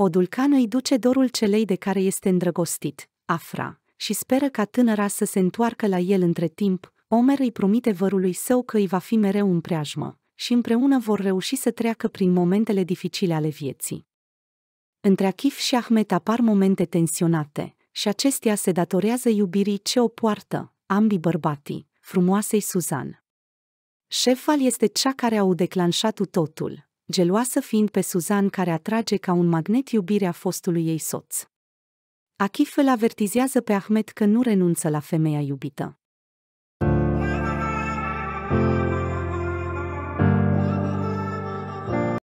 O dulcană îi duce dorul celei de care este îndrăgostit, Afra, și speră ca tânăra să se întoarcă la el între timp, Omer îi promite vărului său că îi va fi mereu în preajmă și împreună vor reuși să treacă prin momentele dificile ale vieții. Între Achif și Ahmet apar momente tensionate și acestea se datorează iubirii ce o poartă, ambii bărbatii, frumoasei Suzan. Șefal este cea care au declanșat totul, geloasă fiind pe Suzan care atrage ca un magnet iubirea fostului ei soț. Achif îl avertizează pe Ahmed că nu renunță la femeia iubită.